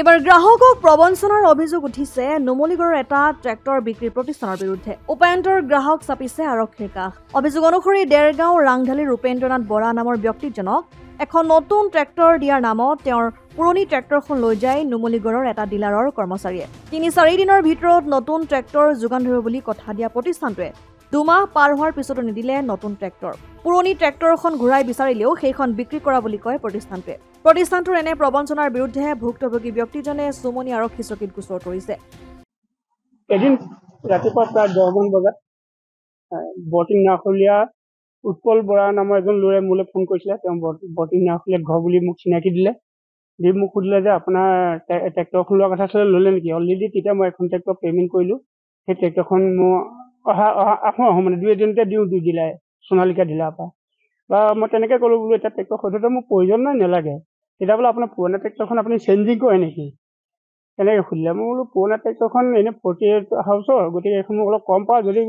এইবাৰ গ্ৰাহকক প্ৰবঞ্চনাৰ অভিযোগ উঠিছে নুমলীগড়ৰ এটা ট্ৰেক্টৰ বিক্ৰী প্ৰতিষ্ঠানৰ বিৰুদ্ধে উপায়ন্তৰ গ্ৰাহক চাপিছে আৰক্ষীৰ কাষ অভিযোগ অনুসৰি ডেৰগাঁও ৰাংঢালী ৰূপেন্দ্ৰনাথ বৰা নামৰ ব্যক্তিজনক এখন নতুন ট্ৰেক্টৰ দিয়াৰ নামত তেওঁৰ পুৰণি ট্ৰেক্টৰখন লৈ যায় নুমলীগড়ৰ এটা ডিলাৰৰ কৰ্মচাৰীয়ে তিনি চাৰিদিনৰ ভিতৰত নতুন ট্ৰেক্টৰ যোগান ধৰিব বুলি কথা দিয়া প্ৰতিষ্ঠানটোৱে দুমাহ পাৰ হোৱাৰ পিছতো নিদিলে নতুন ট্ৰেক্টৰ পুৰণি ট্ৰেক্টৰখন ঘূৰাই বিচাৰিলেও সেইখন বিক্ৰী কৰা বুলি কয় প্ৰতিষ্ঠানটোৱে প্ৰতিষ্ঠানটোৰ এনে প্ৰবঞ্চনাৰ বিৰুদ্ধে ভুক্তভোগী ব্যক্তিজনে চুমনি আৰক্ষী চকীত গোচৰ কৰিছে এদিন ৰাতিপুৱা প্ৰায় দহমান বজাত বৰ্তিন নাখলীয়া উৎপল বৰা নামৰ এজন ল'ৰাই মোলৈ ফোন কৰিছিলে তেওঁ বৰ্তিন নাখলীয়া ঘৰ বুলি মোক চিনাকি দিলে দি মোক সুধিলে যে আপোনাৰ ট্ৰেক্টৰখন লোৱাৰ কথা আছিলে ল'লে নেকি অলৰেডি তেতিয়া মই এখন ট্ৰেক্টৰ পে'মেণ্ট কৰিলোঁ সেই ট্ৰেক্টৰখন মোৰ অহা অহা আহোঁ আহোঁ মানে দুই এদিনতে দিওঁ দুই দিলাই সোণালিকা দিলাৰ পৰা বা মই তেনেকৈ ক'লোঁ বোলো এতিয়া ট্ৰেক্টৰ সদ্যহতে মোৰ প্ৰয়োজন নাই নালাগে তেতিয়া বোলো আপোনাৰ পুৰণা ট্ৰেক্টৰখন আপুনি চেঞ্জিং কৰে নেকি তেনেকৈ সুধিলে মই বোলো পুৰণা ট্ৰেক্টৰখন এনেই ফৰ্টি এইট হাউচৰ গতিকে এইখন মোক অলপ কম পাওঁ যদি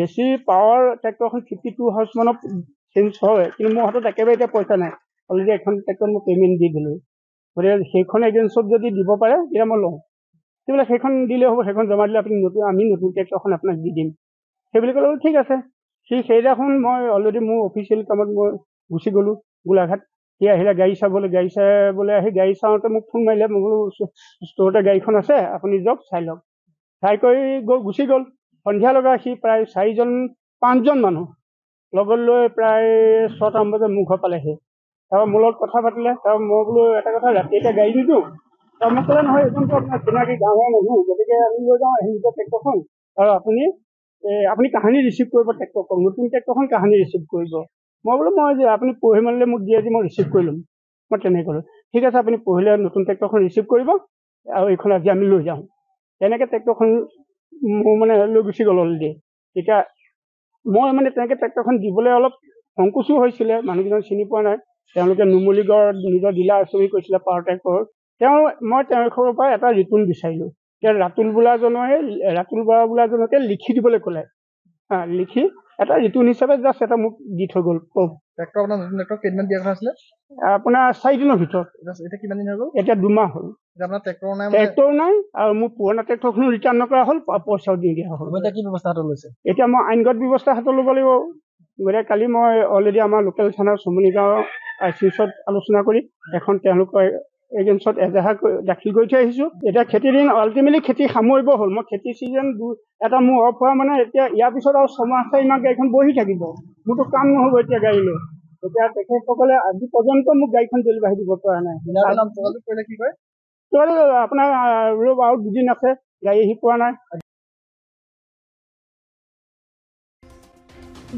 বেছি পাৱাৰ ট্ৰেক্টৰখন ফিফটি টু হাউচ মানত চেঞ্জ হয় কিন্তু মোৰ হাতত একেবাৰে এতিয়া পইচা নাই অলৰেডি এখন ট্ৰেক্টৰ মই পে'মেণ্ট দি দিলোঁ গতিকে সেইখন এজেঞ্চত যদি দিব পাৰে তেতিয়া মই লওঁ তেতিয়াহ'লে সেইখন দিলে হ'ব সেইখন জমা দিলে আপুনি নতুন আমি নতুন ট্ৰেক্টৰখন আপোনাক দি দিম সেইবুলি ক'লে ঠিক আছে সি সেইদিনাখন মই অলৰেডি মোৰ অফিচিয়েল কামত মই গুচি গ'লোঁ গোলাঘাট সি আহিলে গাড়ী চাবলৈ গাড়ী চাবলৈ আহি গাড়ী চাওঁতে মোক ফোন মাৰিলে মই বোলো ষ্ট'ৰতে গাড়ীখন আছে আপুনি যাওক চাই লওক চাই কৰি গৈ গুচি গ'ল সন্ধিয়া লগা সি প্ৰায় চাৰিজন পাঁচজন মানুহ লগত লৈ প্ৰায় ছটামান বজাত মোৰ ঘৰ পালেহি তাৰপৰা মোৰ লগত কথা পাতিলে তাৰপৰা মই বোলো এটা কথা ৰাতি এতিয়া গাড়ী নিদিওঁ তাৰপৰা মোক ক'লে নহয় এইখনতো আপোনাৰ চিনাকি গাঁৱৰ মানুহ গতিকে আমি লৈ যাওঁ আহি নিজৰ টেক্টৰখন আৰু আপুনি আপুনি কাহিনী ৰিচিভ কৰিব ট্ৰেক্টৰখন নতুন ট্ৰেক্টৰখন কাহানি ৰিচিভ কৰিব মই বোলো মই যে আপুনি পঢ়ি মেলিলে মোক দিয়ে যে মই ৰিচিভ কৰি ল'ম মই তেনেকৈ ক'লোঁ ঠিক আছে আপুনি পঢ়িলে নতুন ট্ৰেক্টৰখন ৰিচিভ কৰিব আৰু এইখন আজি আমি লৈ যাওঁ তেনেকৈ ট্ৰেক্টৰখন মোৰ মানে লৈ গুচি গ'ল অলপ অলৰেডি তেতিয়া মই মানে তেনেকৈ ট্ৰেক্টৰখন দিবলৈ অলপ সংকোচো হৈছিলে মানুহকেইজন চিনি পোৱা নাই তেওঁলোকে নুমলীগড়ৰ নিজৰ ডিলাৰ চহী কৈছিলে পাৱাৰ ট্ৰেক্টৰ তেওঁ মই তেওঁলোকৰ পৰা এটা ৰিটাৰ্ণ বিচাৰিলোঁ এতিয়া ৰাতুল বুলাজনে ৰাতুল বৰা বুলাজনকে লিখি দিবলৈ ক'লে হা লিখি এটা ৰিটাৰ্ণ হিচাপে জাষ্ট এটা মোক দি থৈ গ'ল এতিয়া মই আইনগত ব্যৱস্থা হাতত ল'ব লাগিব গতিকে কালি মই অলৰেডি আমাৰ লোকেল থানাৰ চমনি গাঁৱৰ আলোচনা কৰি এখন তেওঁলোকৰ এজেঞ্চত এজাহাৰ দাখিল কৰি থৈ আহিছোঁ এতিয়া খেতি দিন আল্টিমেটলি খেতি সামৰিব হ'ল মই খেতি ছিজন এটা মোৰ অফ হোৱা মানে এতিয়া ইয়াৰ পিছত আৰু ছমাহ চাৰিমাহ গাড়ীখন বহি থাকিব মোৰতো কাম নহ'ব এতিয়া গাড়ীলৈ এতিয়া তেখেতসকলে আজি পৰ্যন্ত মোক গাড়ীখন ডেলিভাৰী দিব পৰা নাই কি কয় আপোনাৰ ৰ'ব আৰু দুদিন আছে গাড়ী আহি পোৱা নাই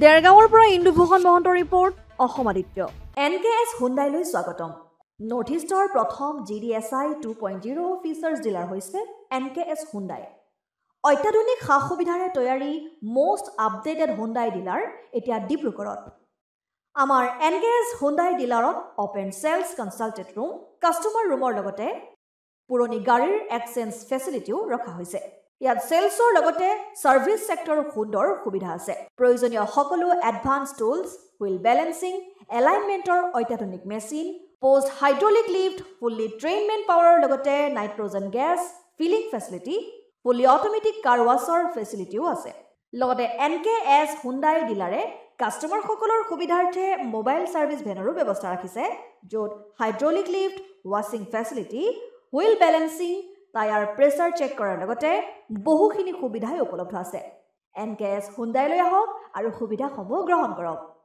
ডেৰগাঁৱৰ পৰা ইন্দুভূষণ মহন্তৰ report Assam Aditya N K S হুণ্ডাইলৈ স্বাগতম নৰ্থ ইষ্টৰ প্ৰথম G D S I two point zero' features dealer হৈছে এন কে এছ হুণ্ডাই অত্যাধুনিক সা সুবিধাৰে তৈয়াৰী মষ্ট আপডেটেড হুণ্ডাই ডিলাৰ এতিয়া ডিব্ৰুগড়ত আমাৰ এন কে এছ হুণ্ডাই ডিলাৰত open sales consultant room customer ৰুমৰ লগতে পুৰণি গাড়ীৰ এক্সেঞ্জ ফেচিলিটিও ৰখা হৈছে ইয়াত চেলছৰ লগতে ছাৰ্ভিছ ছেক্টৰ সুন্দৰ সুবিধা আছে প্ৰয়োজনীয় সকলো এডভান্স টুলছ হুইল বেলেঞ্চিং এলাইনমেণ্টৰ অত্যাধুনিক machine post hydraulic lift fully train men পাৱাৰৰ লগতে nitrogen gas filling facility fully automatic car washer ফেচিলিটিও আছে লগতে এন কে এছ হুণ্ডাই ডিলাৰে কাষ্টমাৰসকলৰ সুবিধাৰ্থে মোবাইল ছাৰ্ভিচ ভেনৰো ব্যৱস্থা ৰাখিছে য'ত হাইড্ৰলিক লিফ্ট ৱাশ্বিং facility wheel balancing tyre pressure check কৰাৰ লগতে বহুখিনি সুবিধাই উপলব্ধ আছে এন কে এছ হুণ্ডাইলৈ আহক আৰু সুবিধাসমূহ গ্ৰহণ কৰক